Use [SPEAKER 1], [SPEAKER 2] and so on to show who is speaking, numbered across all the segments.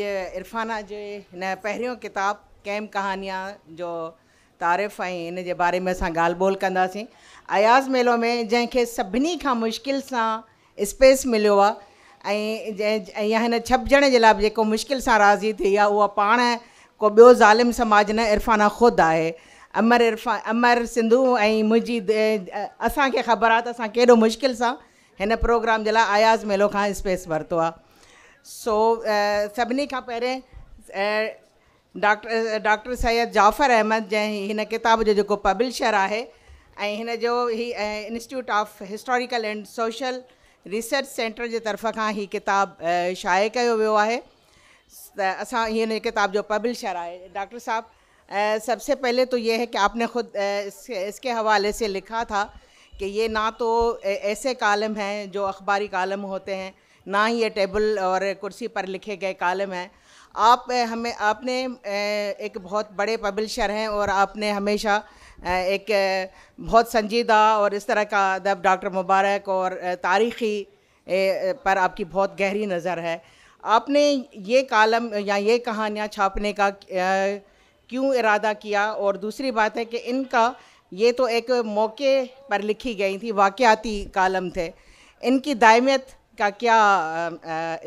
[SPEAKER 1] इरफाना जो हिन किताब किताबु कैम कहानियां जो तारीफ़ ऐं इन जे बारे में असां ॻाल्हि ॿोल कंदासीं अयाज़ मेलो में जंहिंखे सभिनी खां मुश्किल से स्पेस मिलो आहे ऐं जंहिं या हिन छपजण जे मुश्किल से राज़ी थी आहे पा को बो ज़ालिम समाज न इरफाना खुद आहे अमर इरफा अमर सिंधु ऐं मुंहिंजी असांखे ख़बर आहे त असां मुश्किल से इन प्रोग्राम जे लाइ आयाज़ मेलो खां स्पेस वरतो आ सो सभी का पहिरें डॉक्टर डॉक्टर सैयद जाफ़र अहमद जैन किताब जो जो पब्लिशर है जो ही institute of historical and social research centre के तरफ़ का ही किताब uh, शाया कयो है आहे त किताब जो पब्लिशर है डॉक्टर साहब uh, सबसे पहले तो ये है कि आपने खुद uh, इसके हवाले से लिखा था कि ये ना तो ऐसे कालम हैं जो अखबारी कालम होते हैं ना ही ये टेबल और कुर्सी पर लिखे गए कालम हैं आप हमें आपने एक बहुत बड़े पब्लिशर हैं और आपने हमेशा एक बहुत संजीदा और इस तरह का अदब डॉक्टर मुबारक और तारीख़ी पर आपकी बहुत गहरी नज़र है आपने ये कालम या ये कहानियाँ छापने का क्यों इरादा किया और दूसरी बात है कि इनका ये तो एक मौके पर लिखी गई थी वाक़ाती कालम थे इनकी दायमियत का क्या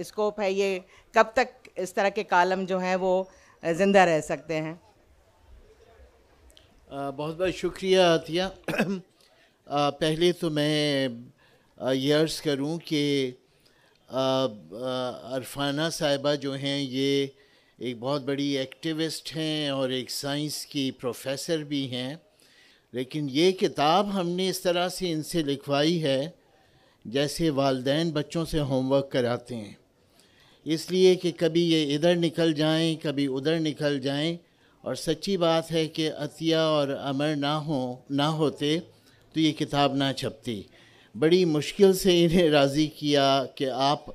[SPEAKER 1] स्कोप है ये कब तक इस तरह के कालम जो हैं वो ज़िंदा रह सकते हैं
[SPEAKER 2] बहुत बहुत शुक्रिया अतिया पहले तो मैं ये अर्ज़ करूँ कि अरफाना साहिबा जो हैं ये एक बहुत बड़ी एक्टिविस्ट हैं और एक साइंस की प्रोफेसर भी हैं लेकिन ये किताब हमने इस तरह से इनसे लिखवाई है जैसे वालदेन बच्चों से होमवर्क कराते हैं इसलिए कि कभी ये इधर निकल जाएं कभी उधर निकल जाएं और सच्ची बात है कि अतिया और अमर ना हो ना होते तो ये किताब ना छपती बड़ी मुश्किल से इन्हें राज़ी किया कि आप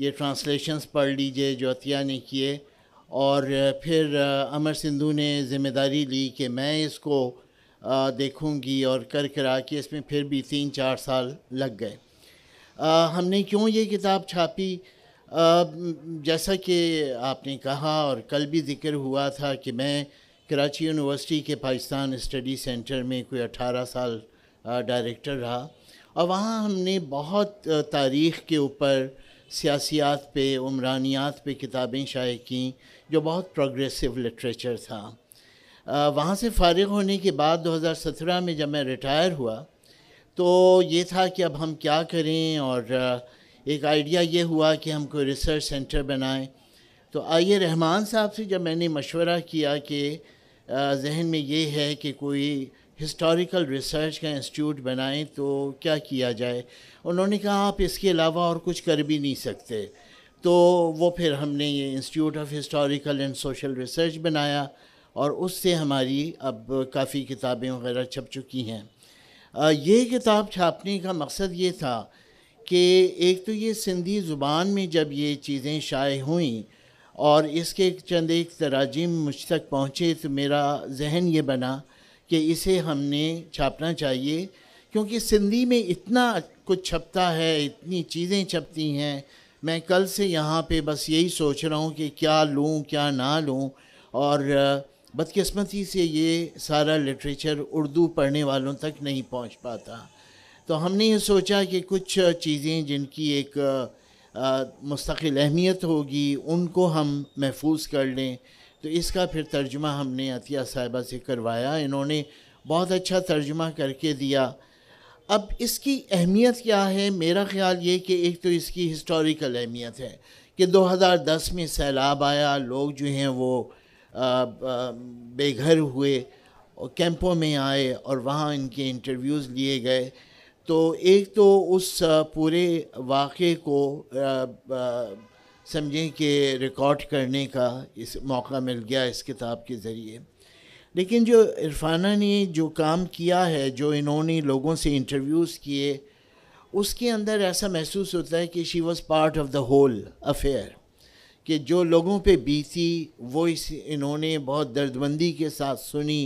[SPEAKER 2] ये ट्रांसलेशंस पढ़ लीजिए जो अतिया ने किए और फिर अमर सिंधु ने ज़िम्मेदारी ली कि मैं इसको देखूंगी और कर करा के इसमें फिर भी तीन चार साल लग गए हमने क्यों ये किताब छापी जैसा कि आपने कहा और कल भी जिक्र हुआ था कि मैं कराची यूनिवर्सिटी के पाकिस्तान स्टडी सेंटर में कोई 18 साल डायरेक्टर रहा और वहाँ हमने बहुत तारीख़ के ऊपर सियासियात पे उमरानियात पे किताबें शाये की जो बहुत प्रोग्रेसिव लिटरेचर था वहाँ से फारग होने के बाद 2017 में जब मैं रिटायर हुआ तो ये था कि अब हम क्या करें और एक आइडिया ये हुआ कि हम कोई रिसर्च सेंटर बनाएं तो आइए रहमान साहब से जब मैंने मशवरा किया कि जहन में ये है कि कोई हिस्टोरिकल रिसर्च का इंस्टीट्यूट बनाएं तो क्या किया जाए उन्होंने कहा आप इसके अलावा और कुछ कर भी नहीं सकते तो वो फिर हमने ये institute of historical and social research बनाया और उससे हमारी अब काफ़ी किताबें वगैरह छप चुकी हैं ये किताब छापने का मकसद ये था कि एक तो ये सिंधी ज़ुबान में जब ये चीज़ें शाये हुई और इसके चंद एक तराजिम मुझ तक पहुँचे तो मेरा जहन ये बना कि इसे हमने छापना चाहिए क्योंकि सिंधी में इतना कुछ छपता है इतनी चीज़ें छपती हैं मैं कल से यहाँ पे बस यही सोच रहा हूँ कि क्या लूँ क्या ना लूँ और बदकस्मती से ये सारा लिटरेचर उर्दू पढ़ने वालों तक नहीं पहुंच पाता तो हमने ये सोचा कि कुछ चीज़ें जिनकी एक मुस्तकिल अहमियत होगी उनको हम महफूज कर लें तो इसका फिर तर्जुमा हमने अतिया साहिबा से करवाया इन्होंने बहुत अच्छा तर्जुमा करके दिया अब इसकी अहमियत क्या है मेरा ख्याल ये कि एक तो इसकी हिस्टोरिकल अहमियत है कि 2010 में सैलाब आया लोग जो हैं वो बेघर हुए और कैंपों में आए और वहाँ इनके इंटरव्यूज़ लिए गए तो एक तो उस पूरे वाक़े को समझें कि रिकॉर्ड करने का इस मौका मिल गया इस किताब के ज़रिए लेकिन जो इरफाना ने जो काम किया है जो इन्होंने लोगों से इंटरव्यूज़ किए उसके अंदर ऐसा महसूस होता है कि she was part of the whole affair कि जो लोगों पे बीती वो इस इन्होंने बहुत दर्दमंदी के साथ सुनी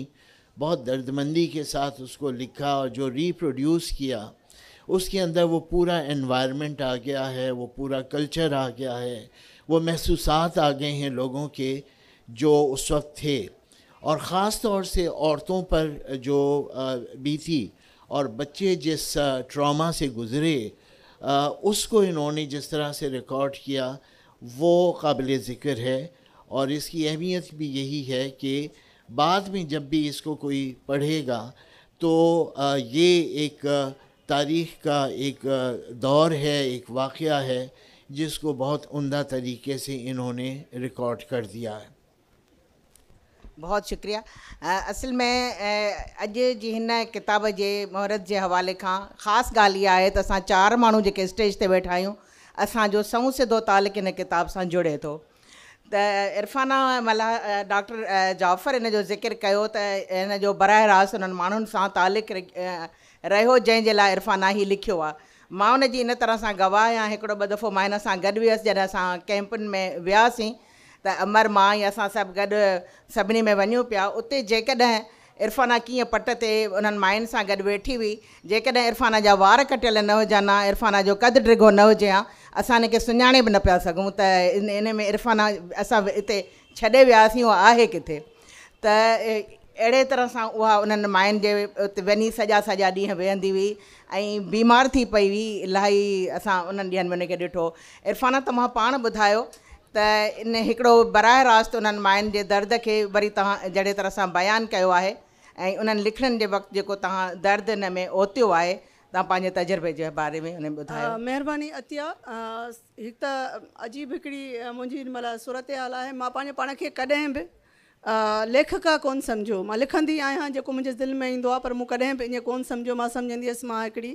[SPEAKER 2] बहुत दर्दमंदी के साथ उसको लिखा और जो रिप्रोड्यूस किया उसके अंदर वो पूरा इन्वायरमेंट आ गया है वो पूरा कल्चर आ गया है वो महसूस आ गए हैं लोगों के जो उस वक्त थे और ख़ास तौर से औरतों पर जो बीती और बच्चे जिस ट्रॉमा से गुज़रे उसको इन्होंने जिस तरह से रिकॉर्ड किया वो काबिल ज़िक्र है और इसकी अहमियत भी यही है कि बाद में जब भी इसको कोई पढ़ेगा तो ये एक तारीख़ का एक दौर है एक वाक़ है जिसको बहुत उमदा तरीके से इन्होंने रिकॉर्ड कर दिया है
[SPEAKER 1] बहुत शुक्रिया आ, असल में अज जिन किताब के मोहरत के हवाले का ख़ास ॻाल्हि इहा तो अस चार मूँ जो स्टेज पर वेठा आयो असांजो सऊं सिधो तालिकु इन किताब सां जुड़े थो त इरफ़ाना मला डॉक्टर जाफ़र हिन जो ज़िकर कयो त इन जो बरा रास हुननि माण्हुनि सां तालिक रहियो जंहिंजे लाइ इरफ़ाना ई लिखियो आहे मां उन जी इन तरह सां गवाह ऐं हिकिड़ो ॿ दफ़ो मां हिन सां गॾु वियसि जॾहिं असां कैंपनि में वियासीं त अमर मां ई असां सभु गॾु सभिनी में वञूं पिया उते इरफ़ाना कीअं पट ते उन्हनि माइनि सां गॾु वेठी हुई जेकॾहिं इरफ़ाना जा वार कटियल न हुजनि हा इरफ़ाना जो कदु ॾिगो न हुजे हां असां इनखे सुञाणे बि न पिया सघूं त इन इन में इरफ़ाना असां हिते छॾे वियासीं उहो आहे किथे त अहिड़े तरह सां उहा उन्हनि माइनि जे उते वञी सॼा सॼा ॾींहं वेहंदी हुई ऐं बीमार थी पई हुई इलाही असां उन्हनि ॾींहनि में उनखे ॾिठो इरफ़ाना त मां पाण ॿुधायो त इन हिकिड़ो रास्त उन्हनि माइन जे दर्द खे वरी तव्हां तरह सां बयानु कयो आहे ऐं उन्हनि लिखण जे वक़्तु जेको तव्हां दर्द हिन में ओतियो आहे तव्हां पंहिंजे तजुर्बे जे बारे में हुन ॿुधायो
[SPEAKER 3] महिरबानी अतिया हिकु त अजीब हिकिड़ी मुंहिंजी महिल सूरत हाल आहे मां पंहिंजे पाण खे कॾहिं बि लेखका कोन्ह सम्झो मां लिखंदी आहियां जेको मुंहिंजे दिलि में ईंदो आहे पर मूं कॾहिं बि ईअं कोन्ह सम्झो मां सम्झंदी मां हिकिड़ी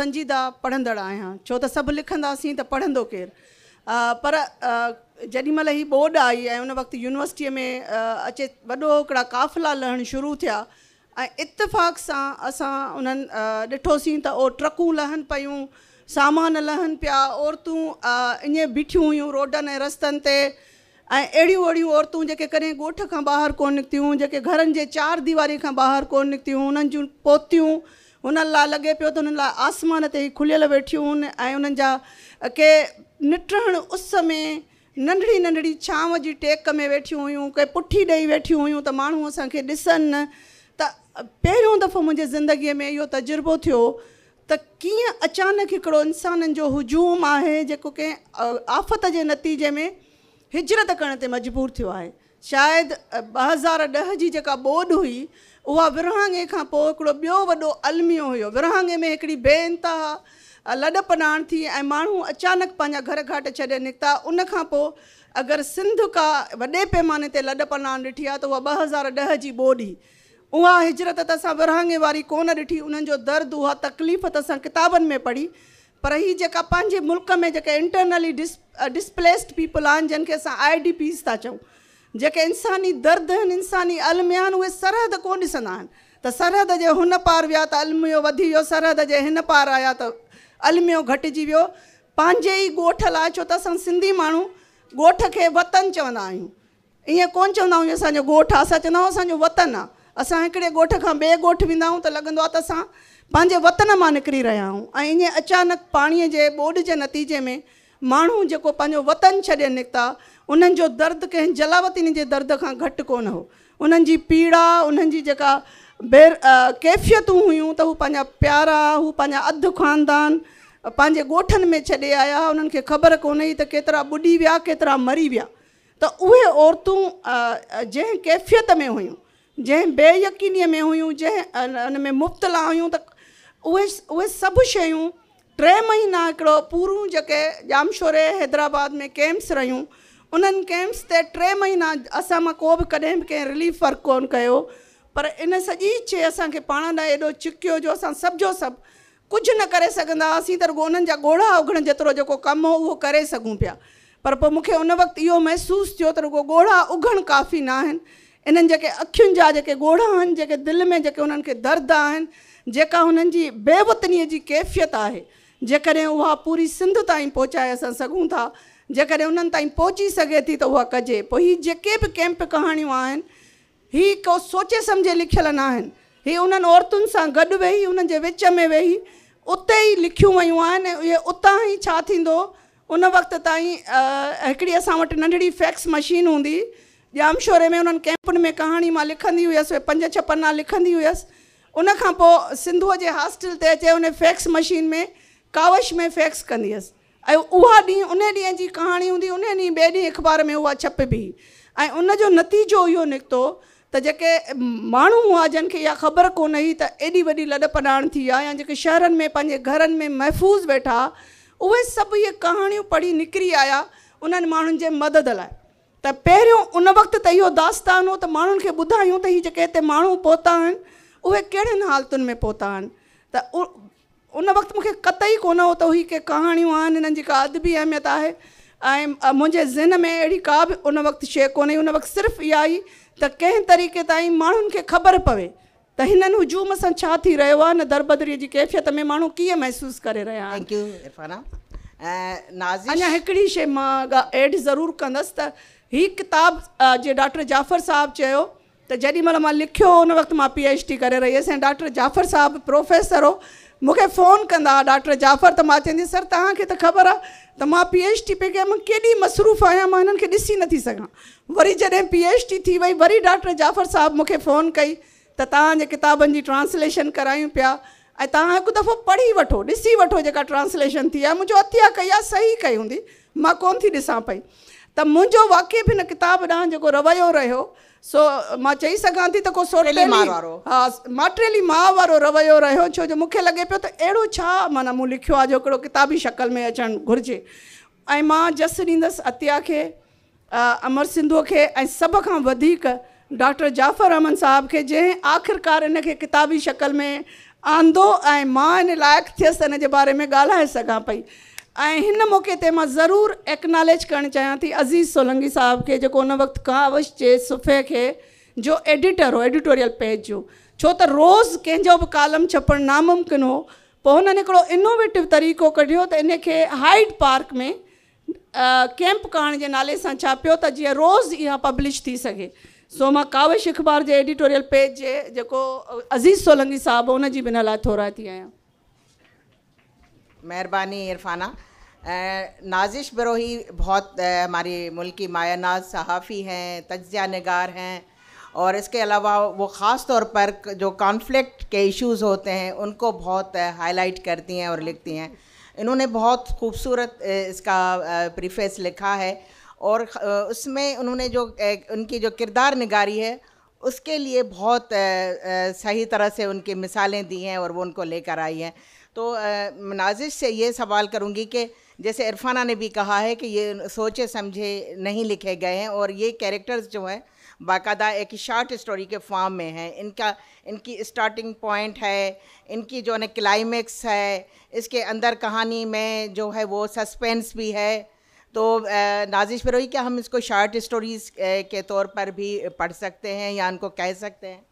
[SPEAKER 3] संजीदा पढ़ंदड़ु आहियां छो त सभु लिखंदासीं त पढ़ंदो केरु पर जेॾीमहिल हीअ ॿोड आई ऐं उन वक़्तु यूनिवर्सिटीअ में अचे वॾो हिकिड़ा काफ़िला लहणु शुरू थिया ऐं इतफ़ाक़ सां असां उन्हनि ॾिठोसीं त उहो ट्रकूं लहनि पियूं सामान लहनि पिया औरतूं इएं ॿीठियूं हुयूं रोडनि ऐं रस्तनि ते ऐं अहिड़ियूं अहिड़ियूं औरतूं जेके कॾहिं ॻोठ खां ॿाहिरि कोन्ह निकितियूं जेके घरनि जे चारि दीवारी खां ॿाहिरि कोन्ह निकितियूं हुननि जूं पोतियूं हुननि लाइ लॻे पियो त हुननि लाइ आसमान ते ई खुलियल वेठियूं ऐं उन्हनि जा निटण उस में नंढड़ी नंढड़ी छांव जी टेक में वेठियूं हुयूं के पुठी ॾेई वेठियूं हुयूं त माण्हू असांखे ॾिसनि त पहिरियों दफ़ो मुंहिंजे ज़िंदगीअ में इहो तजुर्बो थियो त कीअं अचानक हिकिड़ो इंसाननि जो हुजूम आहे जेको कंहिं आफ़त जे नतीजे में हिजरत करण ते मजबूरु थियो आहे शायदि ॿ हज़ार ॾह जी जेका ॿोॾि हुई उहा विरहांगे खां पोइ हिकिड़ो ॿियो वॾो अलमियो हुयो विरहांगे में हिकिड़ी बे लॾ पनाण थी ऐं माण्हू अचानक पंहिंजा घर घाट छॾे निकिता उनखां पोइ अगरि सिंध का वॾे पैमाने ते लॾ पनाण ॾिठी आहे त उहा ॿ हज़ार ॾह जी ॿोॾी उहा हिजरत त असां विरहाङे वारी कोन ॾिठी उन्हनि जो दर्द उहा तकलीफ़ त असां किताबनि में पढ़ी पर हीअ जेका पंहिंजे मुल्क में जेके इंटरनली डिस डिसप्लेस्ड पीपल आहिनि जिन खे असां आई डी पीस था चऊं जेके इंसानी दर्द आहिनि इंसानी अलमियान आहिनि उहे सरहद कोन ॾिसंदा आहिनि त सरहद जे हुन पार विया त अलमियो वधी वियो सरहद जे हिन पार आया त अलमियों घटिजी वो पंहिंजे ही गोठ ला छो तो असां सिंधी माण्हू गोठ के वतन चवंदा इं को कोन्ह चवंदा असो असांजो ॻोठु चवंदा वतन आसे गोठ का बे गोठ वा तो वेंदा आहियूं वतन में निकिरी रहा हूँ ऐं अचानक पानी के बोड के नतीजे में माण्हू जो वतन छॾे निकता उन दर्द कें जलावतीन के दर्द का घट को हो उन्हनि पीड़ा उन्हें जी बेर कैफ़ियतूं हुयूं त हू प्यारा हू पंहिंजा ख़ानदान पंहिंजे गोठन में छे आया उन्हनि खे ख़बर कोन हुई त केतिरा ॿुॾी मरी विया त उहे औरतूं कैफ़ियत में हुयूं जै बेयकीनीअ में हुई जंहिं हुन में मुब्तला हुयूं त उहे उहे सभु टे महीना हिकिड़ो पूरियूं जेके जामशोरे हैदराबाद में कैम्प्स रहियूं उन्हनि कैम्प्स ते टे महीना असम को बि कॾहिं बि कंहिं रिलीफ वर्क को पर इन सॼी शइ असांखे पाण लाइ एॾो चिकियो जो असां सभ जो सभु कुझु न करे सघंदा हुआसीं त रुगो उन्हनि जा ॻोढ़ा उघणु जेतिरो जेको कमु हो उहो करे सघूं पिया पर पोइ मूंखे उन वक़्तु इहो महसूसु थियो त रुगो ॻोढ़ा उघणु काफ़ी न आहिनि इन्हनि जेके अखियुनि जा जेके ॻोढ़ा आहिनि जेके दिलि में जेके उन्हनि खे दर्द आहिनि जेका हुननि जी बेवतनीअ जी कैफ़ियत आहे जेकॾहिं उहा पूरी सिंध ताईं पहुचाए असां सघूं था जेकॾहिं उन्हनि ताईं पहुची सघे थी त उहा कजे पोइ हीअ जेके बि कैम्प कहाणियूं आहिनि ही को सोचे सम्झे लिखियलु न आहिनि हीअ उन्हनि औरतुनि सां गॾु वेही उन्हनि जे विच में वेही उते ई लिखियूं वयूं आहिनि इहे उतां ई छा थींदो उन वक़्त ताईं हिकिड़ी असां वटि नंढड़ी फैक्स मशीन हूंदी जाम शोरे में उन्हनि कैंपुनि में कहाणी मां लिखंदी हुयसि उहे पंज छह पना लिखंदी हुयसि उनखां पोइ सिंधूअ जे हॉस्टल ते अचे उन फैक्स मशीन में कावश में फैक्स कंदी हुयसि ऐं उहा ॾींहुं उन ॾींहं जी कहाणी हूंदी उन ॾींहुं ॿिए ॾींहुं अख़बार में उहा ऐं नतीजो इहो निकितो त जेके माण्हू हुआ जंहिंखे इहा ख़बर कोन हुई त एॾी वॾी लॾपॾाण थी आहे या जेके शहरनि में पंहिंजे घरनि में महफ़ूज़ वेठा हुआ उहे सभु इहे कहाणियूं पढ़ी निकिरी आया उन्हनि माण्हुनि जे मदद लाइ त पहिरियों उन वक़्त त इहो दास्तान हो त माण्हुनि खे ॿुधायूं त हीअ जेके हिते माण्हू पहुता आहिनि उहे कहिड़ियुनि हालतुनि में पहुता आहिनि त उन वक़्तु मूंखे कतई कोन हो त हीअ के कहाणियूं आहिनि हिननि जी का अदबी अहमियत आहे ऐं मुंहिंजे ज़हन में अहिड़ी का बि उन वक़्तु शइ कोन्हे उन वक़्तु सिर्फ़ु इहा ई त कंहिं तरीक़े ताईं माण्हुनि खे ख़बर पवे त हिननि हुजूम सां छा थी रहियो आहे न दरबदरीअ जी कैफ़ियत में माण्हू कीअं महसूसु करे रहिया आहिनि अञा हिकिड़ी शइ मां एड ज़रूरु कंदसि त हीअ किताबु जे डॉक्टर जाफर साहिबु चयो त जेॾीमहिल मां लिखियो हुन वक़्तु मां पी एच डी करे रही हुयसि ऐं डॉक्टर जाफ़र साहिबु प्रोफेसर हो मूंखे फोन कंदा डॉक्टर जाफर त मां चवंदी सर तव्हांखे त ख़बर आहे त मां पी एच टी पे कयां मां केॾी मसरूफ़ु आहियां मां हिननि खे ॾिसी नथी सघां वरी जॾहिं पी एच टी थी वई वरी डॉक्टर जाफर साहिबु मूंखे फ़ोन कई त तव्हांजे किताबनि जी ट्रांस्लेशन करायूं पिया ऐं तव्हां हिकु दफ़ो पढ़ी वठो ॾिसी वठो जेका ट्रांसलेशन थी आहे मुंहिंजो अतीअ कई आहे सही कई हूंदी मां कोन थी ॾिसां पई त मुंहिंजो हिन किताब ॾांहुं जेको रवयो सो मां चई सघां थी त को सोटेली हा माटेली माउ रवैयो रो छो जो मूंखे लॻे पियो त अहिड़ो छा माना मूं लिखियो जो किताबी शक्ल में अचणु घुरिजे ऐं मां जस ॾींदसि अत्या के अमर सिंधु के ऐं सभ डॉक्टर जाफ़र अहमद साहब के जंहिं आख़िरकार इनके किताबी शक्ल में आंदो ऐं मां इन लाइक़ु थियसि हिन बारे में गाल सघां पई ऐं हिन मौक़े ते मां ज़रूरु एक्नॉलेज करणु चाहियां थी अज़ीज़ सोलंगी साहिब खे जेको हुन वक़्तु कावश जे सुफ़े खे जो एडिटर हो एडिटोरियल पेज जो छो त रोज़ु कंहिंजो बि कालम छपणु नामुमकिन हो पोइ हुननि हिकिड़ो इनोवेटिव तरीक़ो कढियो त इन खे हाइट पार्क में कैम्प करण जे नाले सां छा पियो त जीअं रोज़ु इहा पब्लिश थी सघे सो मां कावश अख़बार जे एडिटोरियल पेज जेको अज़ीज़ सोलंगी साहिबु हुनजी बिना लाइ थोरा थी
[SPEAKER 1] आहियां मेहरबानी इरफाना नाजिश बरोही बहुत हमारी मुल्क की माया नाज सहाफ़ी हैं तजिया नगार हैं और इसके अलावा वो ख़ास तौर पर जो कॉन्फ्लिक्ट के इश्यूज़ होते हैं उनको बहुत हाईलाइट करती हैं और लिखती हैं इन्होंने बहुत खूबसूरत इसका प्रीफेस लिखा है और उसमें उन्होंने जो उनकी जो किरदार निगारी है उसके लिए बहुत सही तरह से उनकी मिसालें दी हैं और वो उनको लेकर आई हैं तो नाजिश से ये सवाल करूँगी कि जैसे इरफाना ने भी कहा है कि ये सोचे समझे नहीं लिखे गए हैं और ये कैरेक्टर्स जो हैं बाकायदा एक शॉर्ट स्टोरी के फॉर्म में हैं इनका इनकी स्टार्टिंग पॉइंट है इनकी जो है क्लाइमेक्स है इसके अंदर कहानी में जो है वो सस्पेंस भी है तो नाजिश फिरोई क्या हम इसको शॉर्ट स्टोरीज़ के तौर पर भी पढ़ सकते हैं या इनको कह सकते हैं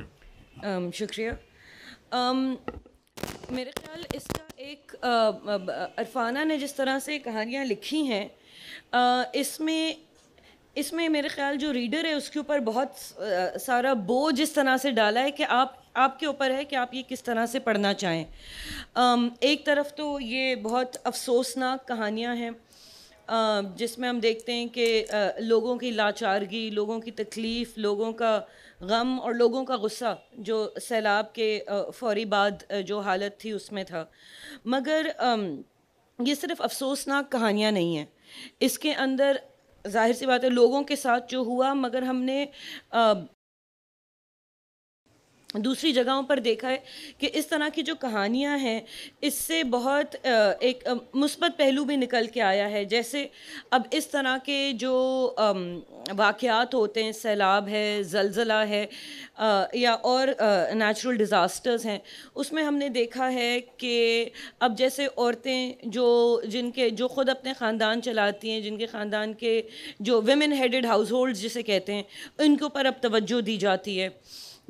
[SPEAKER 4] um, शुक्रिया um, मेरे ख्याल इसका एक अरफाना ने जिस तरह से कहानियाँ लिखी हैं इसमें इसमें मेरे ख्याल जो रीडर है उसके ऊपर बहुत सारा बोझ इस तरह से डाला है कि आप आपके ऊपर है कि आप ये किस तरह से पढ़ना चाहें एक तरफ तो ये बहुत अफसोसनाक कहानियाँ हैं जिसमें हम देखते हैं कि लोगों की लाचारगी लोगों की तकलीफ़ लोगों का गम और लोगों का गुस्सा जो सैलाब के फौरी बाद जो हालत थी उसमें था मगर ये सिर्फ अफसोसनाक कहानियाँ नहीं हैं इसके अंदर जाहिर सी बात है लोगों के साथ जो हुआ मगर हमने दूसरी जगहों पर देखा है कि इस तरह की जो कहानियां हैं इससे बहुत एक मुस्बत पहलू भी निकल के आया है जैसे अब इस तरह के जो वाक़ात होते हैं सैलाब है जलज़ला है या और नेचुरल डिज़ास्टर्स हैं उसमें हमने देखा है कि अब जैसे औरतें जो जिनके जो ख़ुद अपने ख़ानदान चलाती हैं जिनके ख़ानदान के जो वेमेन हेडेड हाउस होल्ड जिसे कहते हैं उनके ऊपर अब तवज्जो दी जाती है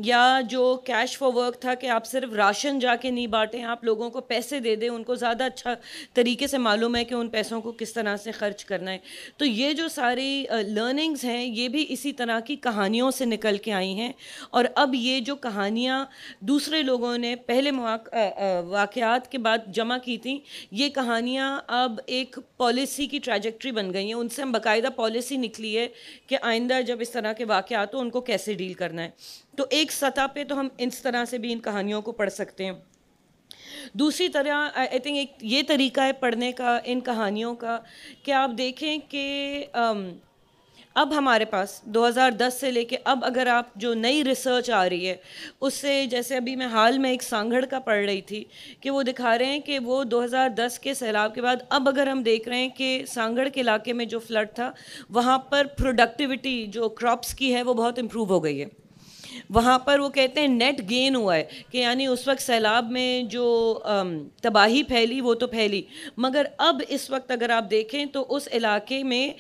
[SPEAKER 4] या जो कैश फॉर वर्क था कि आप सिर्फ राशन जाके नहीं बांटें आप लोगों को पैसे दे दें उनको ज़्यादा अच्छा तरीके से मालूम है कि उन पैसों को किस तरह से खर्च करना है तो ये जो सारी लर्निंग्स हैं ये भी इसी तरह की कहानियों से निकल के आई हैं और अब ये जो कहानियाँ दूसरे लोगों ने पहले वाक़ात के बाद जमा की थी ये कहानियाँ अब एक पॉलिसी की ट्रैजेक्ट्री बन गई हैं उनसे हम बाकायदा पॉलिसी निकली है कि आइंदा जब इस तरह के वाक़ आते तो उनको कैसे डील करना है तो एक सतह पे तो हम इस तरह से भी इन कहानियों को पढ़ सकते हैं दूसरी तरह आई थिंक एक ये तरीका है पढ़ने का इन कहानियों का कि आप देखें कि um, अब हमारे पास 2010 से लेके अब अगर आप जो नई रिसर्च आ रही है उससे जैसे अभी मैं हाल में एक सांगड़ का पढ़ रही थी कि वो दिखा रहे हैं कि वो 2010 के सैलाब के बाद अब अगर हम देख रहे हैं कि सांगड़ के इलाके में जो फ्लड था वहाँ पर प्रोडक्टिविटी जो क्रॉप्स की है वो बहुत इम्प्रूव हो गई है वहाँ पर वो कहते हैं नेट गेन हुआ है कि यानी उस वक्त सैलाब में जो तबाही फैली वो तो फैली मगर अब इस वक्त अगर आप देखें तो उस इलाके में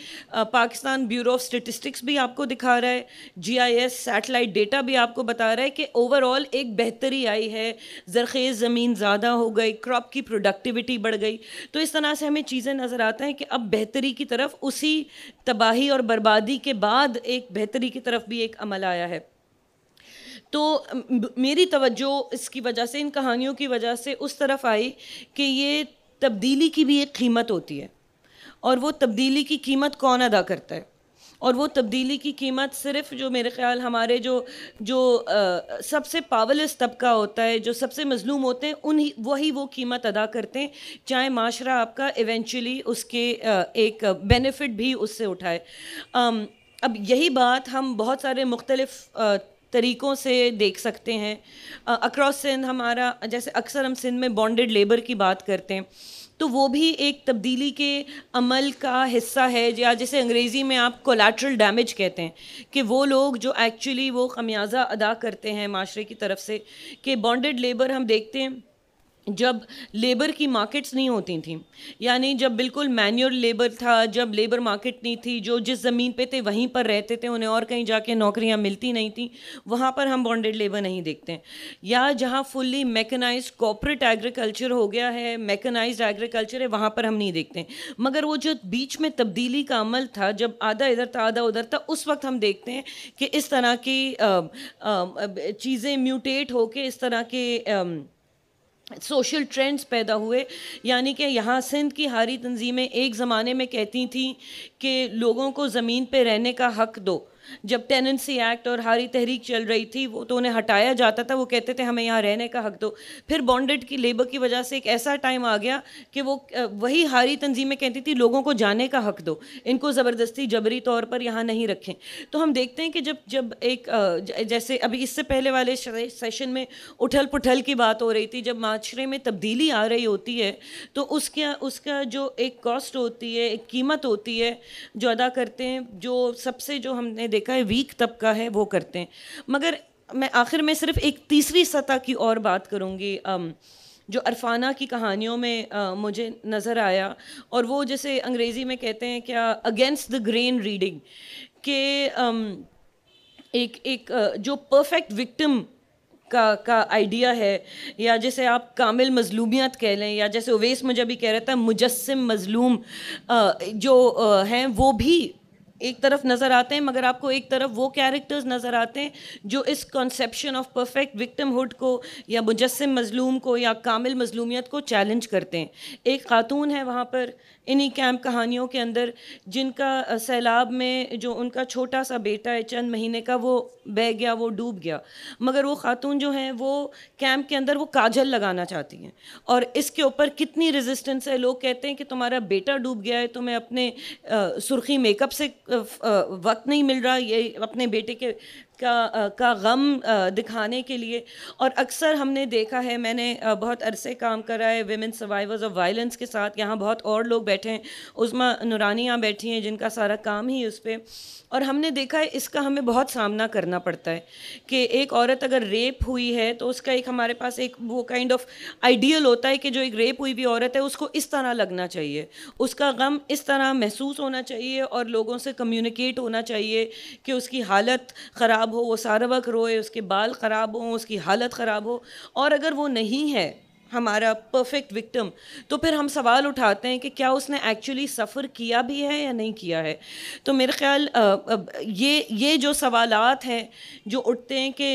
[SPEAKER 4] पाकिस्तान ब्यूरो ऑफ स्टेटिस्टिक्स भी आपको दिखा रहा है जीआईएस सैटेलाइट डेटा भी आपको बता रहा है कि ओवरऑल एक बेहतरी आई है ज़रख़ेज़ ज़मीन ज़्यादा हो गई क्रॉप की प्रोडक्टिविटी बढ़ गई तो इस तरह से हमें चीज़ें नज़र आता हैं कि अब बेहतरी की तरफ उसी तबाही और बर्बादी के बाद एक बेहतरी की तरफ भी एक अमल आया है तो मेरी तवज्जो इसकी वजह से इन कहानियों की वजह से उस तरफ आई कि ये तब्दीली की भी एक कीमत होती है और वो तब्दीली की कीमत कौन अदा करता है और वो तब्दीली की कीमत सिर्फ जो मेरे ख्याल हमारे जो जो आ, सबसे पावलस तबका होता है जो सबसे मजलूम होते हैं उन वही वो कीमत अदा करते हैं चाहे माशरा आपका इवेंचुअली उसके आ, एक बेनिफिट भी उससे उठाए आ, अब यही बात हम बहुत सारे मुख्तलिफ़ तरीक़ों से देख सकते हैं अक्रॉस सिंध हमारा जैसे अक्सर हम सिंध में बॉन्डेड लेबर की बात करते हैं तो वो भी एक तब्दीली के अमल का हिस्सा है या जैसे अंग्रेज़ी में आप कोलाट्रल डैमेज कहते हैं कि वो लोग जो एक्चुअली वो खमियाजा अदा करते हैं माशरे की तरफ से कि बॉन्डेड लेबर हम देखते हैं जब लेबर की मार्केट्स नहीं होती थी यानी जब बिल्कुल मैन्यूअल लेबर था जब लेबर मार्केट नहीं थी जो जिस ज़मीन पे थे वहीं पर रहते थे उन्हें और कहीं जाके नौकरियां मिलती नहीं थी वहाँ पर हम बॉन्डेड लेबर नहीं देखते या जहाँ फुल्ली मैकेनाइज कॉपरेट एग्रीकल्चर हो गया है मैकेनाइज एग्रीकल्चर है वहाँ पर हम नहीं देखते मगर वो जो बीच में तब्दीली का अमल था जब आधा इधर था आधा उधर था उस वक्त हम देखते हैं कि इस तरह की चीज़ें म्यूटेट होके इस तरह के सोशल ट्रेंड्स पैदा हुए यानी कि यहाँ सिंध की हारी तंजीमें एक ज़माने में कहती थी कि लोगों को ज़मीन पर रहने का हक दो जब टेनेंसी एक्ट और हारी तहरीक चल रही थी वो तो उन्हें हटाया जाता था वो कहते थे हमें यहाँ रहने का हक दो फिर बॉन्डेड की लेबर की वजह से एक ऐसा टाइम आ गया कि वो वही हारी तंजीमें कहती थी लोगों को जाने का हक दो इनको ज़बरदस्ती जबरी तौर पर यहाँ नहीं रखें तो हम देखते हैं कि जब जब एक जैसे अभी इससे पहले वाले सेशन में उठल पुठल की बात हो रही थी जब माशरे में तब्दीली आ रही होती है तो उसके उसका जो एक कॉस्ट होती है एक कीमत होती है जो अदा करते हैं जो सबसे जो हमने देखा है वीक तबका है वो करते हैं मगर मैं आखिर में सिर्फ एक तीसरी सतह की और बात करूँगी जो अरफाना की कहानियों में आ, मुझे नज़र आया और वो जैसे अंग्रेज़ी में कहते हैं क्या अगेंस्ट द ग्रेन रीडिंग के एक एक जो परफेक्ट विक्टिम का का आइडिया है या जैसे आप कामिल मजलूमियत कह लें या जैसे उवैस मुझे भी कह रहा था मुजस्म मजलूम जो हैं वो भी एक तरफ नज़र आते हैं मगर आपको एक तरफ वो कैरेक्टर्स नज़र आते हैं जो इस कॉन्सेप्शन ऑफ परफेक्ट हुड को या मुजस्म मजलूम को या कामिल मजलूमियत को चैलेंज करते हैं एक खातून है वहाँ पर इन्हीं कैम्प कहानियों के अंदर जिनका सैलाब में जो उनका छोटा सा बेटा है चंद महीने का वो बह गया वो डूब गया मगर वो खातून जो हैं वो कैम्प के अंदर वो काजल लगाना चाहती हैं और इसके ऊपर कितनी रेजिस्टेंस है लोग कहते हैं कि तुम्हारा बेटा डूब गया है तो मैं अपने सुर्खी मेकअप से वक्त नहीं मिल रहा ये अपने बेटे के का का गम दिखाने के लिए और अक्सर हमने देखा है मैंने बहुत अरसे काम करा है वेमेन सर्वाइवर्स ऑफ वायलेंस के साथ यहाँ बहुत और लोग बैठे हैं उसमा नुरानियाँ बैठी हैं जिनका सारा काम ही उस पर और हमने देखा है इसका हमें बहुत सामना करना पड़ता है कि एक औरत अगर रेप हुई है तो उसका एक हमारे पास एक वो काइंड ऑफ आइडियल होता है कि जो एक रेप हुई भी औरत है उसको इस तरह लगना चाहिए उसका गम इस तरह महसूस होना चाहिए और लोगों से कम्युनिकेट होना चाहिए कि उसकी हालत ख़राब ख़राब हो वो सारा वक्त रोए उसके बाल ख़राब हों उसकी हालत ख़राब हो और अगर वो नहीं है हमारा परफेक्ट विक्टिम तो फिर हम सवाल उठाते हैं कि क्या उसने एक्चुअली सफ़र किया भी है या नहीं किया है तो मेरे ख्याल ये ये जो सवालात हैं जो उठते हैं कि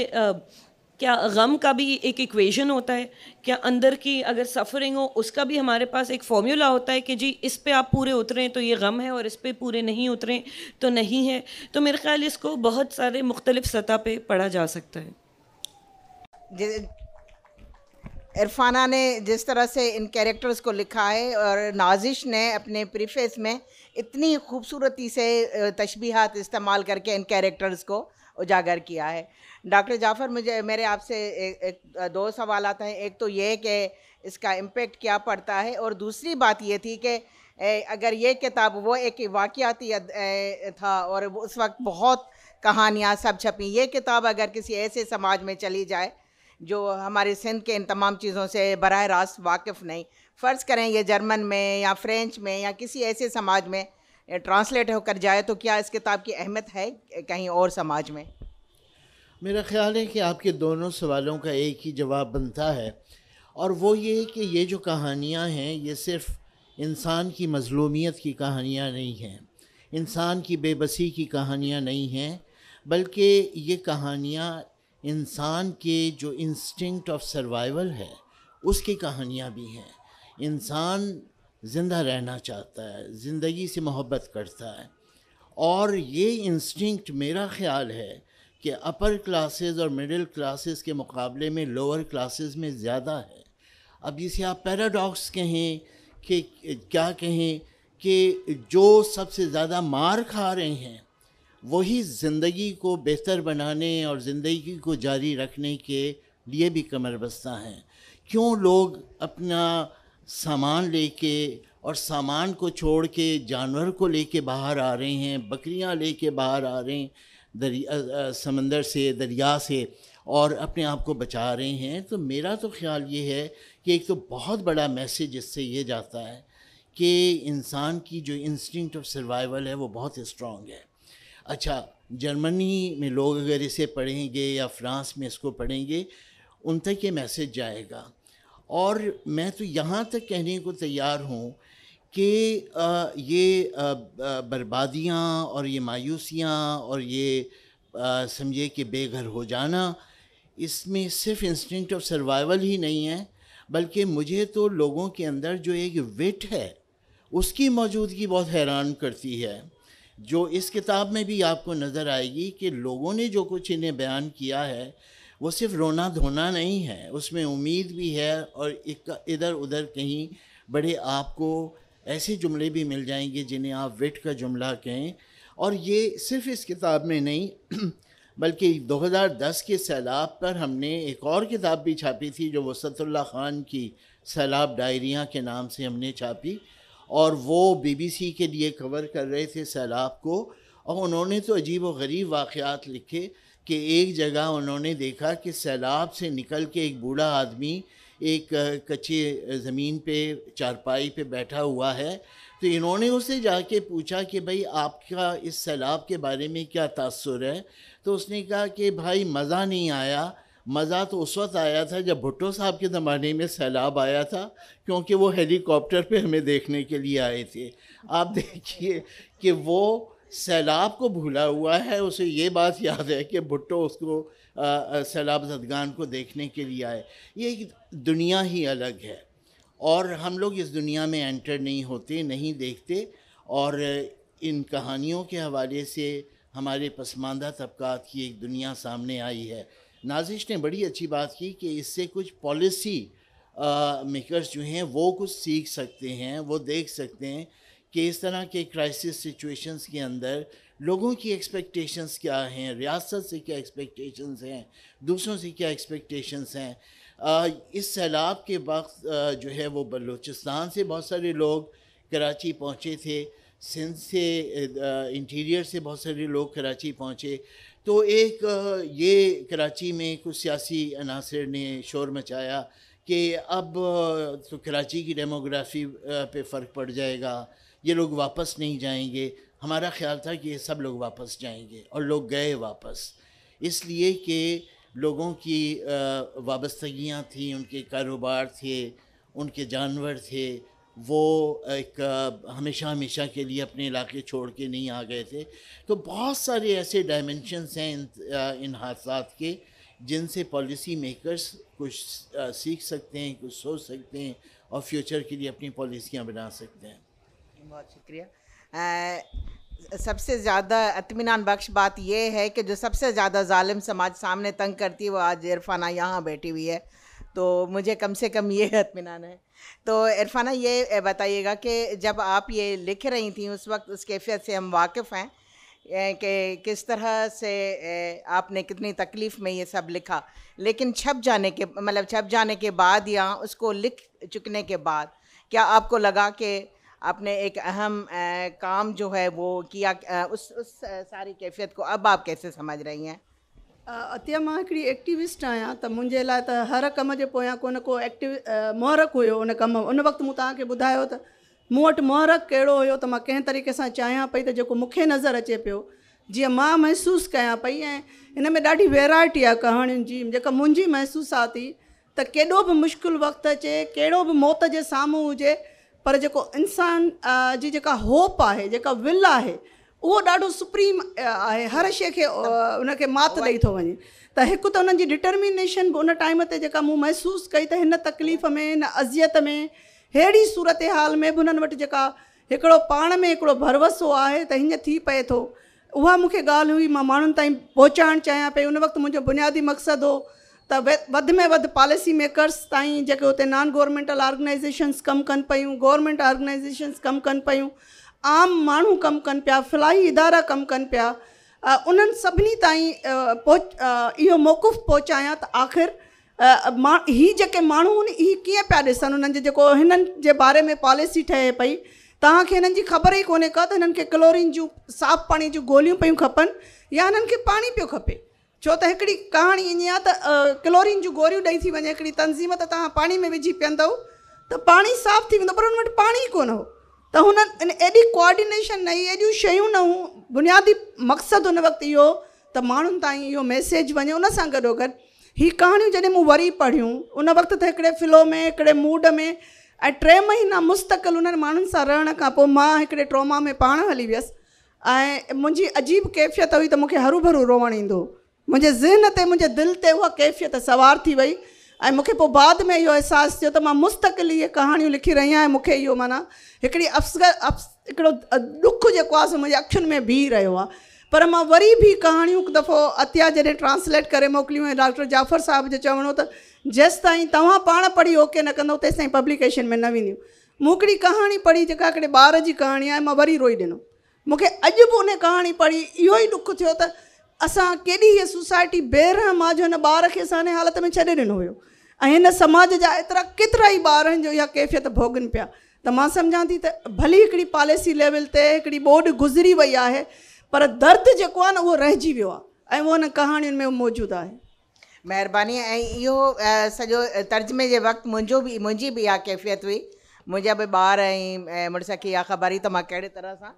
[SPEAKER 4] क्या गम का भी एक इक्वेशन होता है क्या अंदर की अगर सफ़रिंग हो उसका भी हमारे पास एक फॉर्मूला होता है कि जी इस पे आप पूरे उतरें तो ये गम है और इस पे पूरे नहीं उतरें तो नहीं है तो मेरे ख्याल इसको बहुत सारे मुख्तलिफ सतह पे पढ़ा जा सकता है
[SPEAKER 1] इरफाना ने जिस तरह से इन कैरेक्टर्स को लिखा है और नाजिश ने अपने प्रीफेस में इतनी खूबसूरती से तशबीहात इस्तेमाल करके इन कैरेक्टर्स को उजागर किया है डॉक्टर जाफ़र मुझे मेरे आपसे एक, एक दो सवाल आते हैं एक तो ये कि इसका इम्पेक्ट क्या पड़ता है और दूसरी बात ये थी कि अगर ये किताब वो एक वाकियाती था और उस वक्त बहुत कहानियाँ सब छपी ये किताब अगर किसी ऐसे समाज में चली जाए जो हमारे सिंध के इन तमाम चीज़ों से बरह रास्त वाकिफ़ नहीं फ़र्ज़ करें ये जर्मन में या फ्रेंच में या किसी ऐसे समाज में ट्रांसलेट होकर जाए तो क्या इस किताब की अहमियत है कहीं और समाज में
[SPEAKER 2] मेरा ख्याल है कि आपके दोनों सवालों का एक ही जवाब बनता है और वो ये कि ये जो कहानियाँ हैं ये सिर्फ इंसान की मजलूमियत की कहानियाँ नहीं हैं इंसान की बेबसी की कहानियाँ नहीं हैं बल्कि ये कहानियाँ इंसान के जो इंस्टिंक्ट ऑफ सर्वाइवल है उसकी कहानियाँ भी हैं इंसान ज़िंदा रहना चाहता है ज़िंदगी से मोहब्बत करता है और ये इंस्टिंक्ट मेरा ख्याल है कि अपर क्लासेस और मिडिल क्लासेस के मुकाबले में लोअर क्लासेस में ज़्यादा है अब जिसे आप पैराडॉक्स कहें कि क्या कहें कि जो सबसे ज़्यादा मार खा रहे हैं वही ज़िंदगी को बेहतर बनाने और ज़िंदगी को जारी रखने के लिए भी कमर बस्ता हैं क्यों लोग अपना सामान लेके और सामान को छोड़ के जानवर को लेके बाहर आ रहे हैं बकरियां लेके बाहर आ रहे हैं दरिया समंदर से दरिया से और अपने आप को बचा रहे हैं तो मेरा तो ख्याल ये है कि एक तो बहुत बड़ा मैसेज इससे ये जाता है कि इंसान की जो इंस्टिंक्ट ऑफ सर्वाइवल है वो बहुत स्ट्रॉन्ग है अच्छा जर्मनी में लोग अगर इसे पढ़ेंगे या फ्रांस में इसको पढ़ेंगे उन तक ये मैसेज जाएगा और मैं तो यहाँ तक कहने को तैयार हूँ कि ये बर्बादियाँ और ये मायूसियाँ और ये समझिए कि बेघर हो जाना इसमें सिर्फ इंस्टिंक्ट ऑफ सर्वाइवल ही नहीं है बल्कि मुझे तो लोगों के अंदर जो एक विट है उसकी मौजूदगी बहुत हैरान करती है जो इस किताब में भी आपको नज़र आएगी कि लोगों ने जो कुछ इन्हें बयान किया है वो सिर्फ रोना धोना नहीं है उसमें उम्मीद भी है और इधर उधर कहीं बड़े आपको ऐसे जुमले भी मिल जाएंगे जिन्हें आप विट का जुमला कहें और ये सिर्फ इस किताब में नहीं बल्कि 2010 के सैलाब पर हमने एक और किताब भी छापी थी जो वसतुल्ला ख़ान की सैलाब डायरियाँ के नाम से हमने छापी और वो बीबीसी के लिए कवर कर रहे थे सैलाब को और उन्होंने तो अजीब व गरीब वाक़ात लिखे कि एक जगह उन्होंने देखा कि सैलाब से निकल के एक बूढ़ा आदमी एक कच्ची ज़मीन पे चारपाई पे बैठा हुआ है तो इन्होंने उसे जाके पूछा कि भाई आपका इस सैलाब के बारे में क्या तासर है तो उसने कहा कि भाई मज़ा नहीं आया मज़ा तो उस वक्त आया था जब भुट्टो साहब के ज़माने में सैलाब आया था क्योंकि वो हेलीकॉप्टर पे हमें देखने के लिए आए थे आप देखिए कि वो सैलाब को भूला हुआ है उसे ये बात याद है कि भुट्टो उसको सैलाब जदगान को देखने के लिए आए ये एक दुनिया ही अलग है और हम लोग इस दुनिया में एंटर नहीं होते नहीं देखते और इन कहानियों के हवाले से हमारे पसमानदा तबक़ात की एक दुनिया सामने आई है नाजिश ने बड़ी अच्छी बात की कि इससे कुछ पॉलिसी मेकर्स जो हैं वो कुछ सीख सकते हैं वो देख सकते हैं कि इस तरह के क्राइसिस सिचुएशंस के अंदर लोगों की एक्सपेक्टेशंस क्या हैं रियासत से क्या एक्सपेक्टेशंस हैं दूसरों से क्या एक्सपेक्टेशंस हैं इस सैलाब के वक्त जो है वो बलूचिस्तान से बहुत सारे लोग कराची पहुँचे थे सिंध से इंटीरियर से बहुत सारे लोग कराची पहुँचे तो एक ये कराची में कुछ सियासी अनासर ने शोर मचाया कि अब तो कराची की डेमोग्राफी पे फ़र्क पड़ जाएगा ये लोग वापस नहीं जाएंगे हमारा ख्याल था कि ये सब लोग वापस जाएंगे और लोग गए वापस इसलिए कि लोगों की वाबस्तगियाँ थी उनके कारोबार थे उनके जानवर थे वो एक हमेशा हमेशा के लिए अपने इलाके छोड़ के नहीं आ गए थे तो बहुत सारे ऐसे डायमेंशनस हैं इन इन हादसा के जिनसे पॉलिसी मेकर्स कुछ सीख सकते हैं कुछ सोच सकते हैं और फ्यूचर के लिए अपनी पॉलिसियाँ बना सकते हैं
[SPEAKER 1] बहुत शुक्रिया
[SPEAKER 2] सबसे ज़्यादा
[SPEAKER 1] अतमिनान बख्श बात यह है कि जो सबसे ज़्यादा ालिम समाज सामने तंग करती है वो आज इरफाना यहाँ बैठी हुई है तो मुझे कम से कम ये अतमिनान है तो इरफाना ये बताइएगा कि जब आप ये लिख रही थी उस वक्त उस कैफियत से हम वाकिफ़ हैं कि किस तरह से आपने कितनी तकलीफ़ में ये सब लिखा लेकिन छप जाने के मतलब छप जाने के बाद या उसको लिख चुकने के बाद क्या आपको लगा कि अपने एक अहम काम जो आहे उहो कीअं सारी कैफ़ियत को आप कंहिंसां समझ रही आहियां अतिया मां हिकिड़ी एक्टिविस्ट आहियां
[SPEAKER 3] त मुंहिंजे लाइ त हर कम जे पोयां को को एक्टिवि मोहरत हुयो उन कमु उन वक़्तु मूं तव्हांखे ॿुधायो त मूं वटि महरक़ु कहिड़ो हुयो त मां कंहिं तरीक़े सां चाहियां पई त जेको मूंखे नज़र अचे पियो जीअं मां महसूसु कयां पई ऐं हिन में ॾाढी वैरायटी आहे कहाणियुनि जी जेका मुंहिंजी महसूसु आहे थी त केॾो बि मुश्किलु वक़्तु अचे कहिड़ो बि मौत जे साम्हूं हुजे पर जेको इंसान जी जेका होप आहे जेका विल आहे उहो ॾाढो सुप्रीम आहे हर शइ खे उनखे मात ॾेई थो वञे त हिकु त हुननि जी डिटर्मिनेशन बि उन टाइम ते जेका मूं महसूसु कई त हिन तकलीफ़ में हिन अज़ियत में अहिड़ी सूरत हाल में बि हुननि वटि जेका हिकिड़ो पाण में हिकिड़ो भरवसो आहे त हीअं थी पए थो उहा मूंखे ॻाल्हि हुई मां माण्हुनि ताईं पहुचाइणु चाहियां पई उन वक़्तु मुंहिंजो बुनियादी मक़सदु हो त व वधि में वधि पॉलिसी मेकर्स ताईं जेके हुते नॉन गवर्मेंटल ऑर्गनाइज़ेशन्स कमु कनि पियूं गवर्मेंट ऑर्गनाइज़ेशन्स कमु कनि पियूं आम माण्हू कमु कनि पिया फ़िलाही इदारा कमु कनि पिया उन्हनि सभिनी ताईं पहुच इहो मौक़ु पहुचायां त आख़िर मां हीअ जेके माण्हू इहे कीअं पिया ॾिसनि जे जेको हिननि जे बारे में पॉलिसी ठहे पई तव्हांखे हिननि जी ख़बर ई कोन्हे का त हिननि खे क्लोरीन जूं साफ़ु पाणी जूं गोलियूं पियूं खपनि या हिननि खे पाणी पियो खपे छो त हिकिड़ी कहाणी ईअं आहे त क्लोरीन जूं गोरियूं ॾेई थी वञे हिकिड़ी तंज़ीम त तव्हां पाणी में विझी पीअंदव त पाणी साफ़ु थी वेंदो पर हुन वटि पाणी कोन हो त हुननि एॾी कॉर्डिनेशन न ई एॾियूं शयूं न हुयूं बुनियादी मक़सदु हुन वक़्तु इहो त माण्हुनि ताईं इहो मैसेज वञे उन सां गॾो गॾु हीअ कहाणियूं जॾहिं मूं वरी पढ़ियूं उन वक़्तु त हिकिड़े फ्लो में हिकिड़े मूड में ऐं टे महीना मुस्तक़िल उन्हनि माण्हुनि सां रहण खां पोइ मां हिकिड़े ट्रोमा में पाण हली वियसि ऐं मुंहिंजी अजीब कैफ़ियत हुई त मूंखे हरू भरू रोअणु ईंदो हुओ मुंहिंजे ज़हन ते मुंहिंजे दिलि ते उहा कैफ़ियत सवार थी वई ऐं मूंखे पोइ बाद में इहो अहसासु थियो त मां मुस्तकिल इहे कहाणियूं लिखी रही आहियां मूंखे इहो माना हिकिड़ी अफ़्स अफ़्स हिकिड़ो ॾुखु जेको आहे मुंहिंजी अखियुनि में बीह रहियो आहे पर मां वरी बि कहाणियूं हिकु दफ़ो अतिया जॾहिं ट्रांसलेट करे मोकिलियूं ऐं डॉक्टर जाफ़र साहिब जो चवणो हो त जेसिताईं तव्हां पाण पढ़ी ओके न कंदव तेसि ताईं पब्लिकेशन में न वेंदियूं मूं हिकिड़ी कहाणी पढ़ी जेका हिकिड़े ॿार जी कहाणी आहे मां वरी रोई ॾिनो मूंखे अॼु बि उन कहाणी पढ़ी इहो ई ॾुखु थियो असां केॾी हीअ सोसाइटी ॿीहर मां जो हिन ॿार खे असां हिन हालति में छॾे ॾिनो हुयो ऐं हिन समाज जा एतिरा केतिरा ई ॿारनि जो इहा कैफ़ियत भोगनि पिया त मां सम्झां थी त भली हिकिड़ी पॉलिसी लेवल ते हिकिड़ी ॿोॾ गुज़री वई आहे पर दर्द जेको आहे न उहो रहिजी वियो आहे ऐं उहो हिन कहाणियुनि में मौजूदु आहे
[SPEAKER 1] महिरबानी ऐं इहो सॼो तर्जुमे जे वक़्तु मुंहिंजो बि मुंहिंजी बि इहा कैफ़ियत हुई मुंहिंजा बि ॿार ऐं मुड़ुस खे इहा ख़बर हुई त मां कहिड़े तरह सां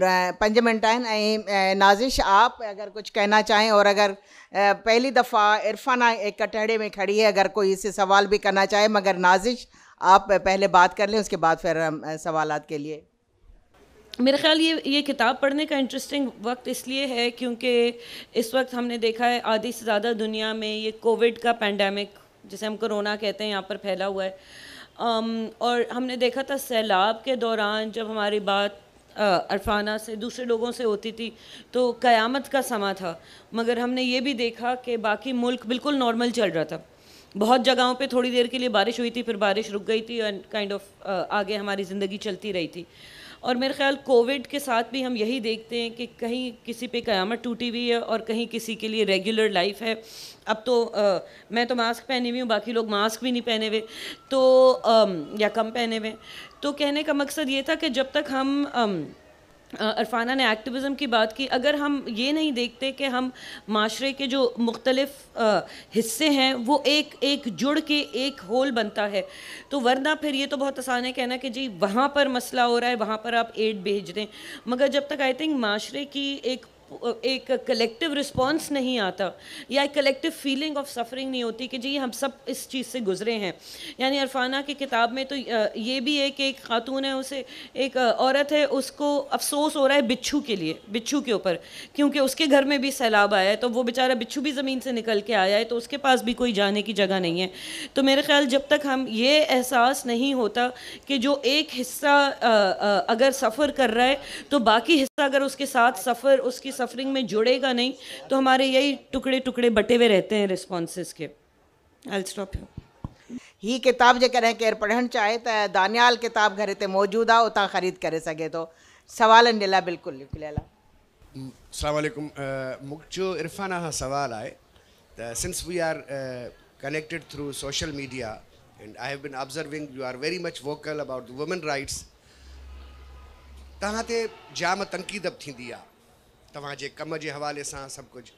[SPEAKER 1] पंजमंटाइन ऐं नाज़िश आप अगर कुछ कहना चाहें और अगर पहली दफ़ा इरफाना एक कटहरे में खड़ी है अगर कोई इससे सवाल भी करना चाहे मगर नाजिश आप पहले बात कर लें उसके बाद फिर हम सवाल के लिए
[SPEAKER 4] मेरे ख्याल ये ये किताब पढ़ने का इंटरेस्टिंग वक्त इसलिए है क्योंकि इस वक्त हमने देखा है आधी से ज़्यादा दुनिया में ये कोविड का पैंडमिक जिसे हम कोरोना कहते हैं यहाँ पर फैला हुआ है और हमने देखा था सैलाब के दौरान जब हमारी बात अरफाना से दूसरे लोगों से होती थी तो क़यामत का समा था मगर हमने ये भी देखा कि बाकी मुल्क बिल्कुल नॉर्मल चल रहा था बहुत जगहों पे थोड़ी देर के लिए बारिश हुई थी फिर बारिश रुक गई थी एंड काइंड ऑफ आगे हमारी ज़िंदगी चलती रही थी और मेरे ख्याल कोविड के साथ भी हम यही देखते हैं कि कहीं किसी पे क़यामत टूटी हुई है और कहीं किसी के लिए रेगुलर लाइफ है अब तो आ, मैं तो मास्क पहने हुई हूँ बाकी लोग मास्क भी नहीं पहने हुए तो आ, या कम पहने हुए तो कहने का मकसद ये था कि जब तक हम आ, अरफाना ने एक्टिविज़म की बात की अगर हम ये नहीं देखते कि हम माशरे के जो मुख्तलफ हिस्से हैं वो एक एक जुड़ के एक होल बनता है तो वरना फिर ये तो बहुत आसान है कहना कि जी वहाँ पर मसला हो रहा है वहाँ पर आप एड भेज दें मगर जब तक आई थिंक माशरे की एक एक कलेक्टिव रिस्पॉन्स नहीं आता या एक कलेक्टिव फीलिंग ऑफ सफरिंग नहीं होती कि जी हम सब इस चीज़ से गुजरे हैं यानी अरफाना की किताब में तो ये भी है कि एक खातून है उसे एक औरत है उसको अफसोस हो रहा है बिच्छू के लिए बिच्छू के ऊपर क्योंकि उसके घर में भी सैलाब आया है तो वो बेचारा बिच्छू भी ज़मीन से निकल के आया है तो उसके पास भी कोई जाने की जगह नहीं है तो मेरे ख्याल जब तक हम ये एहसास नहीं होता कि जो एक हिस्सा अगर सफ़र कर रहा है तो बाकी हिस्सा अगर उसके साथ सफ़र उसकी सफरिंग में जुड़ेगा नहीं तो हमारे यही टुकड़े टुकड़े बटे हुए रहते हैं रिस्पॉन्सेस के आई स्टॉप यू ही किताब जो कॾहिं केर पढ़न चाहे तो दानियाल किताब
[SPEAKER 1] घर इतने मौजूद आ उतां ख़रीद कर सके तो सवाल जे बिल्कुल बिल्कुलु लिखियल
[SPEAKER 2] आहे सलामकुम मुंहिंजो इरफान हाँ सवाल आए since we are connected through social media and I have bin observing you are very much vocal about women rights तहते जाम तनक़ीद बि थींदी तव्हां कम जे हवाले सां सभु कुझु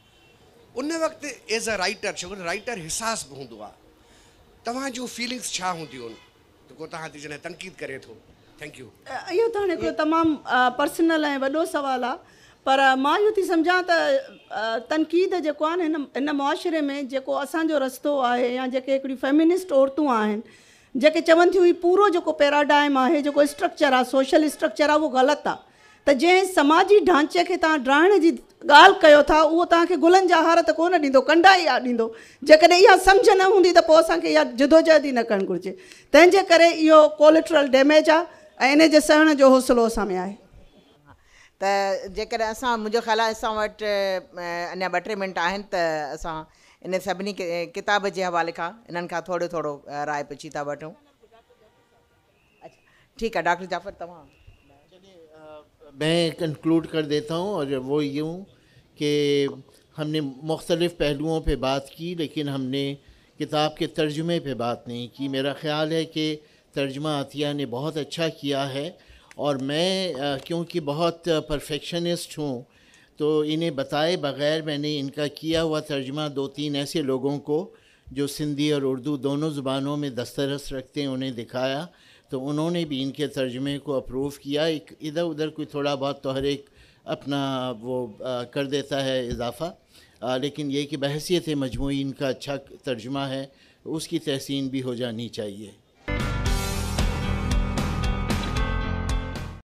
[SPEAKER 2] उन वक़्तु एज़ अ राइटर छो राइटर हिसास बि हूंदो फीलिंग्स छा हूंदियूं आहिनि जेको तव्हां ते जॾहिं तनक़ीद करे थो थैंक
[SPEAKER 3] यू इहो त हाणे हिकिड़ो तमामु पर्सनल ऐं वॾो सुवालु आहे पर मां इहो थी समझा त तनक़ीद जेको आहे न हिन हिन मुआशिरे में जेको असांजो रस्तो आहे या जेके हिकिड़ी फेमिनिस्ट औरतूं आहिनि जेके चवनि थियूं हीउ पूरो जेको पैराडाइम आहे जेको स्ट्रक्चर आ सोशल स्ट्रक्चर आ उहो ग़लति आहे त जंहिं समाजी ढांचे खे तव्हां ड्राहिण जी ॻाल्हि कयो था उहो तव्हांखे गुलनि जा हार त कोन ॾींदो कंडा ई ॾींदो जेकॾहिं इहा सम्झ न हूंदी त पोइ असांखे इहा जिदोजहद ई न करणु घुरिजे तंहिंजे करे इहो कोलेस्ट्रल डैमेज आहे ऐं इन जे सहण जो हौसलो असां में आहे
[SPEAKER 1] त जेकॾहिं असां मुंहिंजो ख़्याल आहे असां वटि अञा ॿ टे मिंट आहिनि त असां इन सभिनी किताब जे हवाले खां इन्हनि खां थोरो थोरो राय पुछी था वठूं अच्छा ठीकु आहे डॉक्टर जाफ़र तव्हां
[SPEAKER 2] मैं कंक्लूड कर देता हूँ और वो यूँ कि हमने मुख्तलिफ़ पहलुओं पर बात की लेकिन हमने किताब के तर्जुमे पे बात नहीं की मेरा ख़्याल है कि तर्जमा आतिया ने बहुत अच्छा किया है और मैं क्योंकि बहुत परफेक्शनिस्ट हूँ तो इन्हें बताए बग़ैर मैंने इनका किया हुआ तर्जमा दो तीन ऐसे लोगों को जो सिंधी और उर्दू दोनों ज़ुबानों में दस्तरस रखते हैं उन्हें दिखाया तो उन्होंने भी इनके तर्जमे को अप्रूव किया एक इधर उधर कोई थोड़ा बहुत तो हर एक अपना वो आ, कर देता है इजाफ़ा लेकिन ये कि बहसीत मजमू इनका अच्छा तर्जमा है उसकी तहसीन भी हो जानी चाहिए